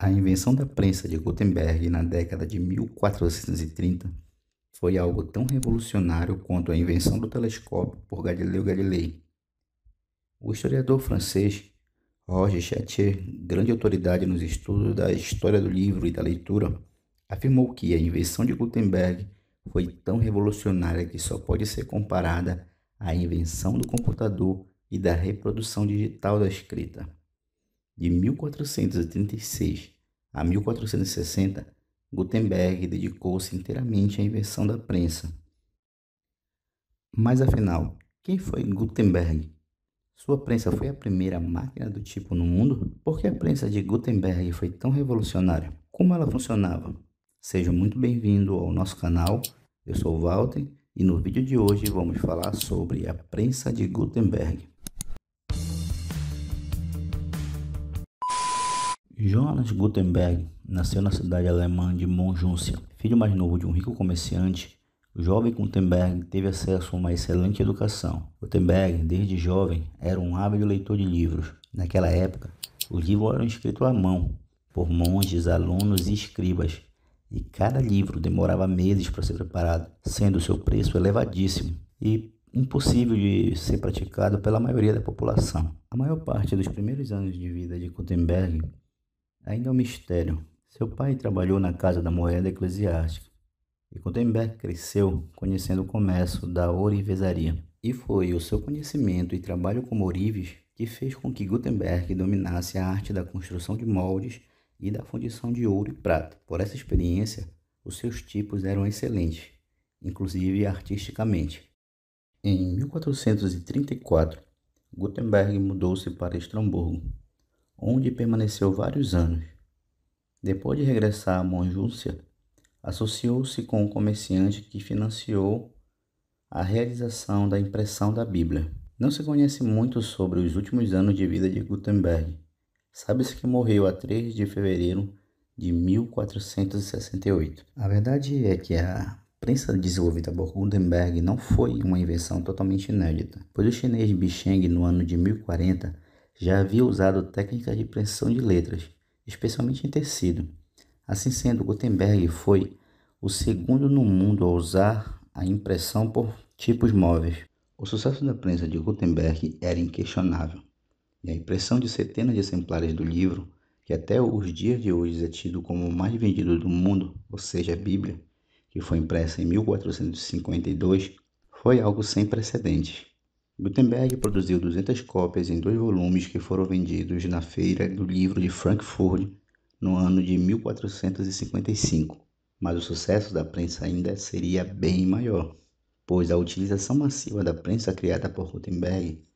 A invenção da prensa de Gutenberg na década de 1430 foi algo tão revolucionário quanto a invenção do telescópio por Galileu Galilei. O historiador francês Roger Chatier, grande autoridade nos estudos da história do livro e da leitura, afirmou que a invenção de Gutenberg foi tão revolucionária que só pode ser comparada à invenção do computador e da reprodução digital da escrita. De 1436 a 1460, Gutenberg dedicou-se inteiramente à invenção da prensa. Mas afinal, quem foi Gutenberg? Sua prensa foi a primeira máquina do tipo no mundo? Por que a prensa de Gutenberg foi tão revolucionária? Como ela funcionava? Seja muito bem-vindo ao nosso canal. Eu sou o Walter e no vídeo de hoje vamos falar sobre a prensa de Gutenberg. Johannes Gutenberg nasceu na cidade alemã de Monjúncia. Filho mais novo de um rico comerciante, o jovem Gutenberg teve acesso a uma excelente educação. Gutenberg, desde jovem, era um ávido leitor de livros. Naquela época, os livros eram escritos à mão, por monges, alunos e escribas, e cada livro demorava meses para ser preparado, sendo seu preço elevadíssimo e impossível de ser praticado pela maioria da população. A maior parte dos primeiros anos de vida de Gutenberg Ainda é um mistério. Seu pai trabalhou na Casa da Moeda Eclesiástica e Gutenberg cresceu conhecendo o comércio da ourivesaria. E foi o seu conhecimento e trabalho como ourives que fez com que Gutenberg dominasse a arte da construção de moldes e da fundição de ouro e prata. Por essa experiência, os seus tipos eram excelentes, inclusive artisticamente. Em 1434, Gutenberg mudou-se para Estramburgo, onde permaneceu vários anos. Depois de regressar a Monjúcia, associou-se com um comerciante que financiou a realização da impressão da Bíblia. Não se conhece muito sobre os últimos anos de vida de Gutenberg. Sabe-se que morreu a 3 de fevereiro de 1468. A verdade é que a prensa desenvolvida por Gutenberg não foi uma invenção totalmente inédita, pois o chinês Bicheng, no ano de 1040, já havia usado técnicas de impressão de letras, especialmente em tecido. Assim sendo, Gutenberg foi o segundo no mundo a usar a impressão por tipos móveis. O sucesso da prensa de Gutenberg era inquestionável, e a impressão de centenas de exemplares do livro, que até os dias de hoje é tido como o mais vendido do mundo, ou seja, a Bíblia, que foi impressa em 1452, foi algo sem precedentes. Gutenberg produziu 200 cópias em dois volumes que foram vendidos na Feira do Livro de Frankfurt no ano de 1455, mas o sucesso da prensa ainda seria bem maior, pois a utilização massiva da prensa criada por Gutenberg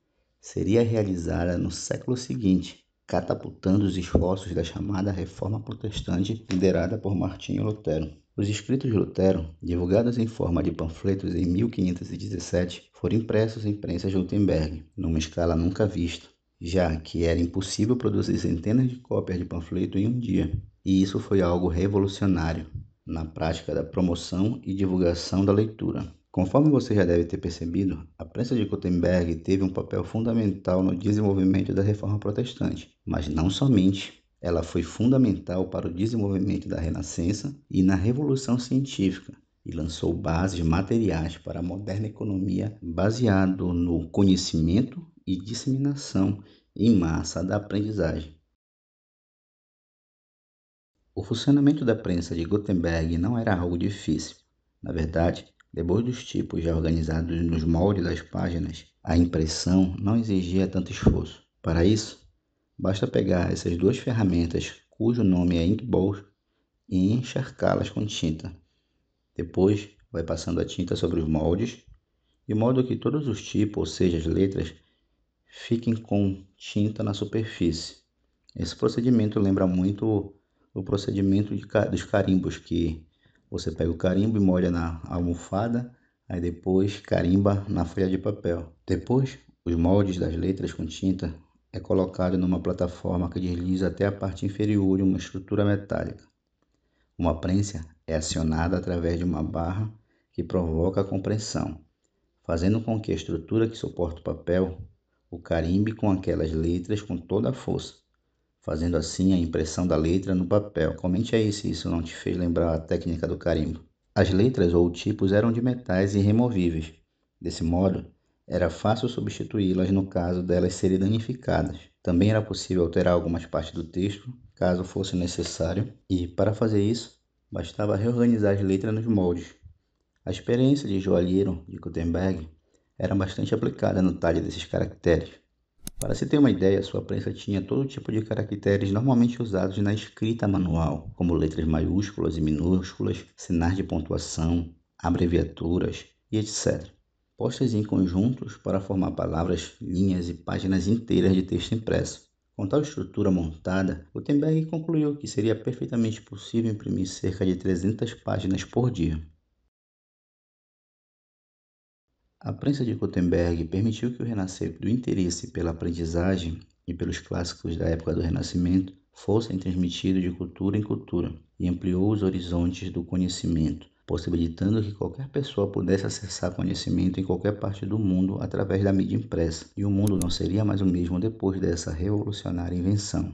seria realizada no século seguinte, catapultando os esforços da chamada Reforma Protestante liderada por Martinho Lutero. Os escritos de Lutero, divulgados em forma de panfletos em 1517, foram impressos em prensa de Gutenberg, numa escala nunca vista, já que era impossível produzir centenas de cópias de panfleto em um dia, e isso foi algo revolucionário na prática da promoção e divulgação da leitura. Conforme você já deve ter percebido, a prensa de Gutenberg teve um papel fundamental no desenvolvimento da Reforma Protestante, mas não somente. Ela foi fundamental para o desenvolvimento da Renascença e na Revolução Científica, e lançou bases materiais para a moderna economia baseado no conhecimento e disseminação em massa da aprendizagem. O funcionamento da prensa de Gutenberg não era algo difícil. Na verdade, depois dos tipos já organizados nos moldes das páginas, a impressão não exigia tanto esforço. Para isso, basta pegar essas duas ferramentas, cujo nome é Inkball, e encharcá-las com tinta. Depois, vai passando a tinta sobre os moldes, de modo que todos os tipos, ou seja, as letras, fiquem com tinta na superfície. Esse procedimento lembra muito o procedimento de, dos carimbos, que você pega o carimbo e molha na almofada, aí depois carimba na folha de papel. Depois, os moldes das letras com tinta é colocado numa plataforma que desliza até a parte inferior de uma estrutura metálica. Uma prensa é acionada através de uma barra que provoca a compressão, fazendo com que a estrutura que suporta o papel o carimbe com aquelas letras com toda a força, fazendo assim a impressão da letra no papel. Comente aí se isso não te fez lembrar a técnica do carimbo. As letras ou tipos eram de metais irremovíveis. Desse modo, era fácil substituí-las no caso delas serem danificadas. Também era possível alterar algumas partes do texto, caso fosse necessário, e para fazer isso, Bastava reorganizar as letras nos moldes. A experiência de joalheiro de Gutenberg era bastante aplicada no talhe desses caracteres. Para se ter uma ideia, sua prensa tinha todo tipo de caracteres normalmente usados na escrita manual, como letras maiúsculas e minúsculas, sinais de pontuação, abreviaturas e etc. Postas em conjuntos para formar palavras, linhas e páginas inteiras de texto impresso. Com tal estrutura montada, Gutenberg concluiu que seria perfeitamente possível imprimir cerca de 300 páginas por dia. A prensa de Gutenberg permitiu que o renascer do interesse pela aprendizagem e pelos clássicos da época do Renascimento fossem transmitidos de cultura em cultura e ampliou os horizontes do conhecimento possibilitando que qualquer pessoa pudesse acessar conhecimento em qualquer parte do mundo através da mídia impressa, e o mundo não seria mais o mesmo depois dessa revolucionária invenção.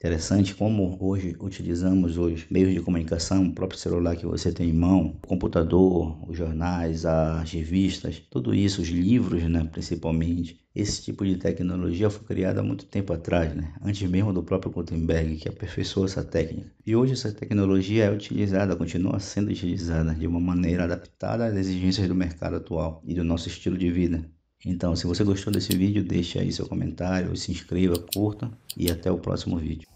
Interessante como hoje utilizamos os meios de comunicação, o próprio celular que você tem em mão, o computador, os jornais, as revistas, tudo isso, os livros, né, principalmente. Esse tipo de tecnologia foi criada há muito tempo atrás, né, antes mesmo do próprio Gutenberg, que aperfeiçoou essa técnica. E hoje essa tecnologia é utilizada, continua sendo utilizada de uma maneira adaptada às exigências do mercado atual e do nosso estilo de vida. Então, se você gostou desse vídeo, deixe aí seu comentário, se inscreva, curta e até o próximo vídeo.